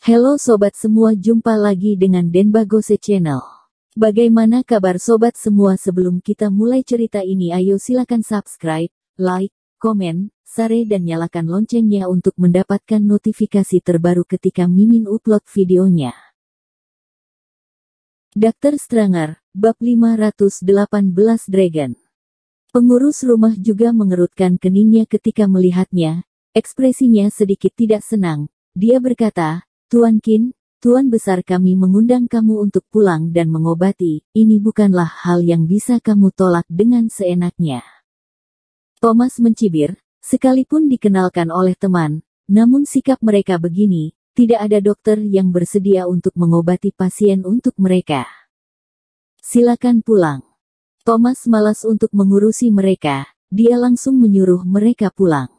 Halo sobat semua, jumpa lagi dengan Denbagose Channel. Bagaimana kabar sobat semua sebelum kita mulai cerita ini ayo silakan subscribe, like, komen, share dan nyalakan loncengnya untuk mendapatkan notifikasi terbaru ketika Mimin upload videonya. Dr. Stranger, Bab 518 Dragon Pengurus rumah juga mengerutkan keningnya ketika melihatnya, ekspresinya sedikit tidak senang, dia berkata, Tuan Kin, Tuan Besar kami mengundang kamu untuk pulang dan mengobati, ini bukanlah hal yang bisa kamu tolak dengan seenaknya. Thomas mencibir, sekalipun dikenalkan oleh teman, namun sikap mereka begini, tidak ada dokter yang bersedia untuk mengobati pasien untuk mereka. Silakan pulang. Thomas malas untuk mengurusi mereka, dia langsung menyuruh mereka pulang.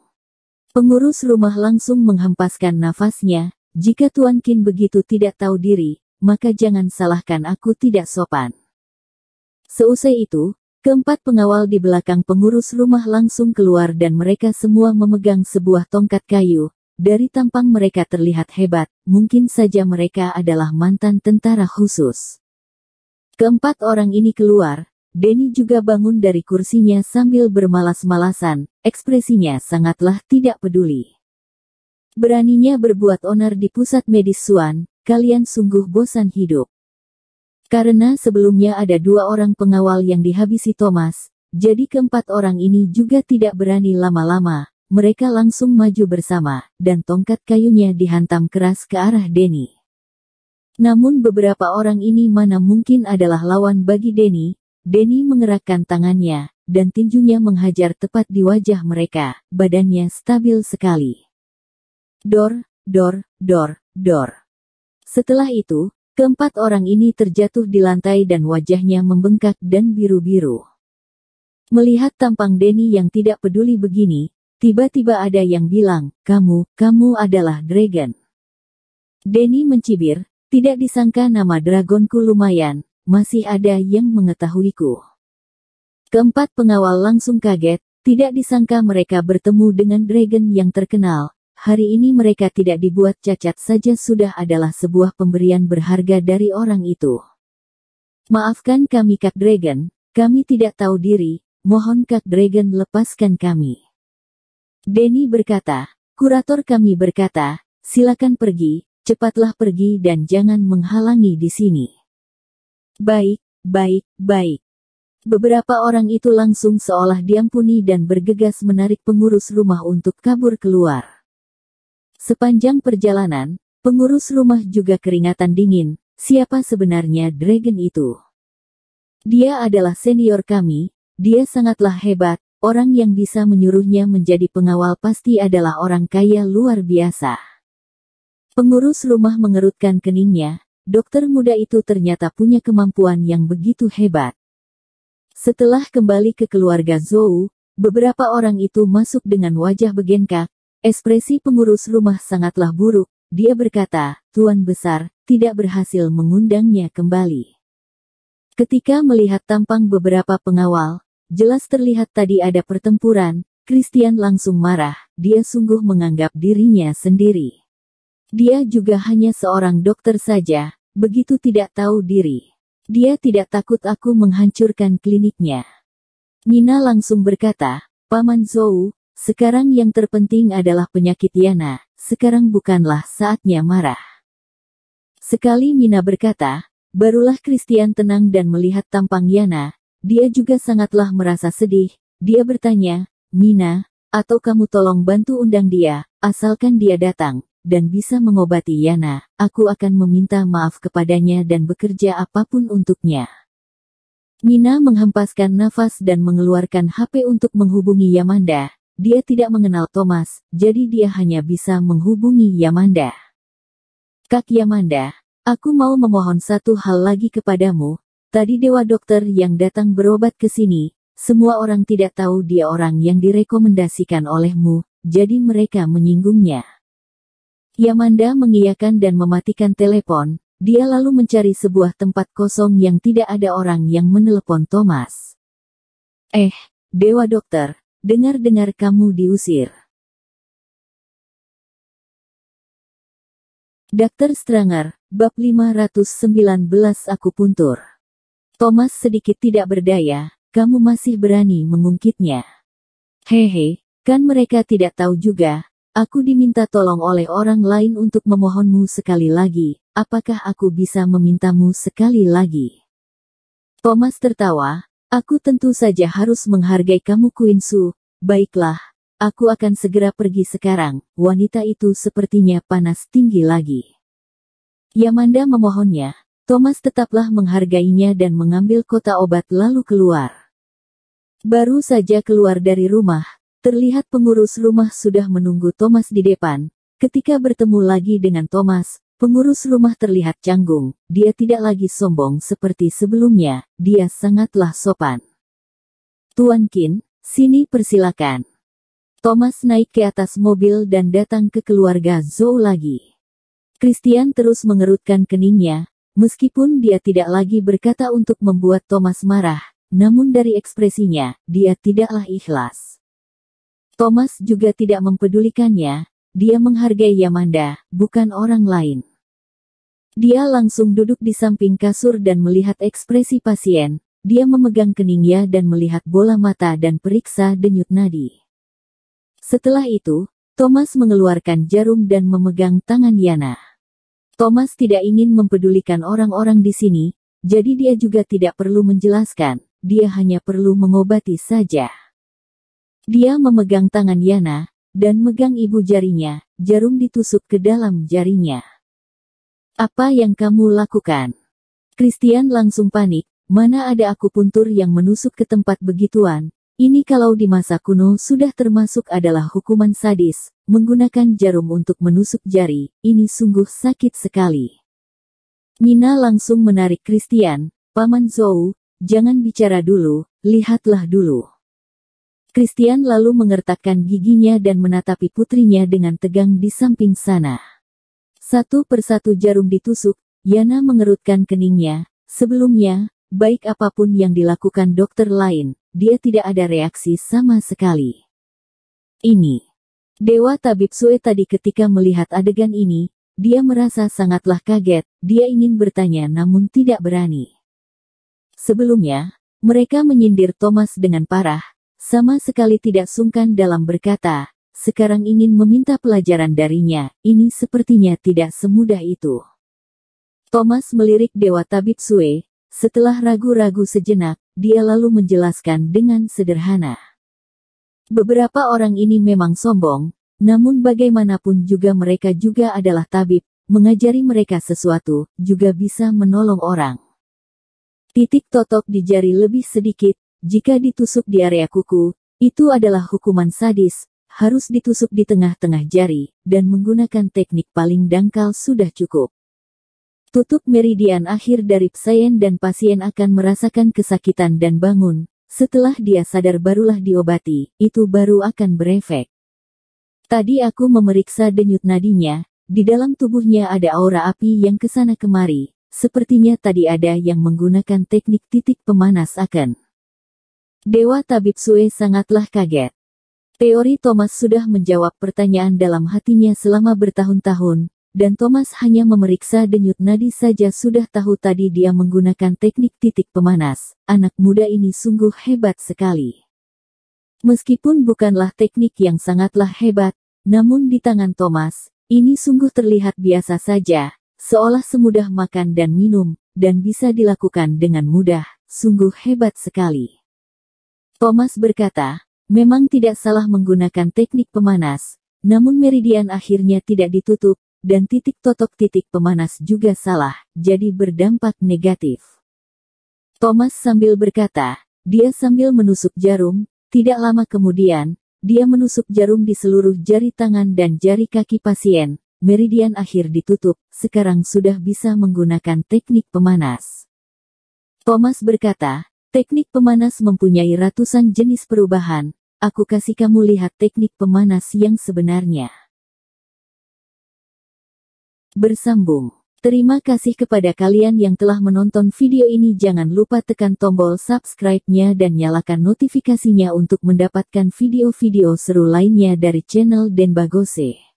Pengurus rumah langsung menghempaskan nafasnya, jika Tuan Kin begitu tidak tahu diri, maka jangan salahkan aku tidak sopan. Seusai itu, keempat pengawal di belakang pengurus rumah langsung keluar dan mereka semua memegang sebuah tongkat kayu. Dari tampang mereka terlihat hebat, mungkin saja mereka adalah mantan tentara khusus. Keempat orang ini keluar, Denny juga bangun dari kursinya sambil bermalas-malasan, ekspresinya sangatlah tidak peduli. Beraninya berbuat onar di pusat medis Suan, kalian sungguh bosan hidup. Karena sebelumnya ada dua orang pengawal yang dihabisi Thomas, jadi keempat orang ini juga tidak berani lama-lama. Mereka langsung maju bersama, dan tongkat kayunya dihantam keras ke arah Denny. Namun beberapa orang ini mana mungkin adalah lawan bagi Denny, Denny mengerahkan tangannya, dan tinjunya menghajar tepat di wajah mereka, badannya stabil sekali. Dor, dor, dor, dor. Setelah itu, keempat orang ini terjatuh di lantai dan wajahnya membengkak dan biru-biru. Melihat tampang Denny yang tidak peduli begini, tiba-tiba ada yang bilang, kamu, kamu adalah Dragon. Denny mencibir, tidak disangka nama dragonku lumayan, masih ada yang mengetahuiku. Keempat pengawal langsung kaget, tidak disangka mereka bertemu dengan dragon yang terkenal, hari ini mereka tidak dibuat cacat saja sudah adalah sebuah pemberian berharga dari orang itu. Maafkan kami Kak Dragon, kami tidak tahu diri, mohon Kak Dragon lepaskan kami. Denny berkata, kurator kami berkata, silakan pergi, cepatlah pergi dan jangan menghalangi di sini. Baik, baik, baik. Beberapa orang itu langsung seolah diampuni dan bergegas menarik pengurus rumah untuk kabur keluar. Sepanjang perjalanan, pengurus rumah juga keringatan dingin, siapa sebenarnya Dragon itu. Dia adalah senior kami, dia sangatlah hebat, orang yang bisa menyuruhnya menjadi pengawal pasti adalah orang kaya luar biasa. Pengurus rumah mengerutkan keningnya, dokter muda itu ternyata punya kemampuan yang begitu hebat. Setelah kembali ke keluarga Zou, beberapa orang itu masuk dengan wajah begengkak, Ekspresi pengurus rumah sangatlah buruk, dia berkata, Tuan Besar, tidak berhasil mengundangnya kembali. Ketika melihat tampang beberapa pengawal, jelas terlihat tadi ada pertempuran, Christian langsung marah, dia sungguh menganggap dirinya sendiri. Dia juga hanya seorang dokter saja, begitu tidak tahu diri. Dia tidak takut aku menghancurkan kliniknya. Nina langsung berkata, Paman Zou. Sekarang yang terpenting adalah penyakit Yana, sekarang bukanlah saatnya marah. Sekali Mina berkata, barulah Christian tenang dan melihat tampang Yana, dia juga sangatlah merasa sedih, dia bertanya, Mina, atau kamu tolong bantu undang dia, asalkan dia datang, dan bisa mengobati Yana, aku akan meminta maaf kepadanya dan bekerja apapun untuknya. Mina menghempaskan nafas dan mengeluarkan HP untuk menghubungi Yamanda, dia tidak mengenal Thomas, jadi dia hanya bisa menghubungi Yamanda. Kak Yamanda, aku mau memohon satu hal lagi kepadamu. Tadi dewa dokter yang datang berobat ke sini, semua orang tidak tahu dia orang yang direkomendasikan olehmu, jadi mereka menyinggungnya. Yamanda mengiyakan dan mematikan telepon, dia lalu mencari sebuah tempat kosong yang tidak ada orang yang menelepon Thomas. Eh, Dewa Dokter, Dengar-dengar kamu diusir. Dr. Stranger, bab 519 aku puntur. Thomas sedikit tidak berdaya, kamu masih berani mengungkitnya. Hehe, kan mereka tidak tahu juga, aku diminta tolong oleh orang lain untuk memohonmu sekali lagi, apakah aku bisa memintamu sekali lagi? Thomas tertawa, Aku tentu saja harus menghargai kamu Su. baiklah, aku akan segera pergi sekarang, wanita itu sepertinya panas tinggi lagi. Yamanda memohonnya, Thomas tetaplah menghargainya dan mengambil kota obat lalu keluar. Baru saja keluar dari rumah, terlihat pengurus rumah sudah menunggu Thomas di depan, ketika bertemu lagi dengan Thomas, Pengurus rumah terlihat canggung, dia tidak lagi sombong seperti sebelumnya, dia sangatlah sopan. Tuan Kin, sini persilakan. Thomas naik ke atas mobil dan datang ke keluarga Zhou lagi. Christian terus mengerutkan keningnya, meskipun dia tidak lagi berkata untuk membuat Thomas marah, namun dari ekspresinya, dia tidaklah ikhlas. Thomas juga tidak mempedulikannya, dia menghargai Yamanda, bukan orang lain. Dia langsung duduk di samping kasur dan melihat ekspresi pasien. Dia memegang keningnya dan melihat bola mata dan periksa denyut nadi. Setelah itu, Thomas mengeluarkan jarum dan memegang tangan Yana. Thomas tidak ingin mempedulikan orang-orang di sini, jadi dia juga tidak perlu menjelaskan, dia hanya perlu mengobati saja. Dia memegang tangan Yana, dan megang ibu jarinya, jarum ditusuk ke dalam jarinya. Apa yang kamu lakukan? Christian langsung panik, mana ada aku puntur yang menusuk ke tempat begituan, ini kalau di masa kuno sudah termasuk adalah hukuman sadis, menggunakan jarum untuk menusuk jari, ini sungguh sakit sekali. Nina langsung menarik Christian, Paman Zou, jangan bicara dulu, lihatlah dulu. Christian lalu mengertakkan giginya dan menatapi putrinya dengan tegang di samping sana. Satu persatu jarum ditusuk, Yana mengerutkan keningnya. Sebelumnya, baik apapun yang dilakukan dokter lain, dia tidak ada reaksi sama sekali. Ini. Dewa Tabib Sue tadi ketika melihat adegan ini, dia merasa sangatlah kaget, dia ingin bertanya namun tidak berani. Sebelumnya, mereka menyindir Thomas dengan parah, sama sekali tidak sungkan dalam berkata, sekarang ingin meminta pelajaran darinya, ini sepertinya tidak semudah itu. Thomas melirik Dewa Tabib Sue, setelah ragu-ragu sejenak, dia lalu menjelaskan dengan sederhana. Beberapa orang ini memang sombong, namun bagaimanapun juga mereka juga adalah tabib, mengajari mereka sesuatu, juga bisa menolong orang. Titik totok di jari lebih sedikit, jika ditusuk di area kuku, itu adalah hukuman sadis, harus ditusuk di tengah-tengah jari, dan menggunakan teknik paling dangkal sudah cukup. Tutup meridian akhir dari psaen dan pasien akan merasakan kesakitan dan bangun, setelah dia sadar barulah diobati, itu baru akan berefek. Tadi aku memeriksa denyut nadinya, di dalam tubuhnya ada aura api yang kesana kemari, sepertinya tadi ada yang menggunakan teknik titik pemanas akan. Dewa Tabib Sue sangatlah kaget. Teori Thomas sudah menjawab pertanyaan dalam hatinya selama bertahun-tahun, dan Thomas hanya memeriksa denyut nadi saja sudah tahu tadi dia menggunakan teknik titik pemanas. Anak muda ini sungguh hebat sekali. Meskipun bukanlah teknik yang sangatlah hebat, namun di tangan Thomas, ini sungguh terlihat biasa saja, seolah semudah makan dan minum, dan bisa dilakukan dengan mudah, sungguh hebat sekali. Thomas berkata, memang tidak salah menggunakan teknik pemanas, namun meridian akhirnya tidak ditutup, dan titik totok titik pemanas juga salah, jadi berdampak negatif. Thomas sambil berkata, dia sambil menusuk jarum, tidak lama kemudian, dia menusuk jarum di seluruh jari tangan dan jari kaki pasien, meridian akhir ditutup, sekarang sudah bisa menggunakan teknik pemanas. Thomas berkata, Teknik pemanas mempunyai ratusan jenis perubahan. Aku kasih kamu lihat teknik pemanas yang sebenarnya. Bersambung. Terima kasih kepada kalian yang telah menonton video ini. Jangan lupa tekan tombol subscribe-nya dan nyalakan notifikasinya untuk mendapatkan video-video seru lainnya dari channel Denbagose.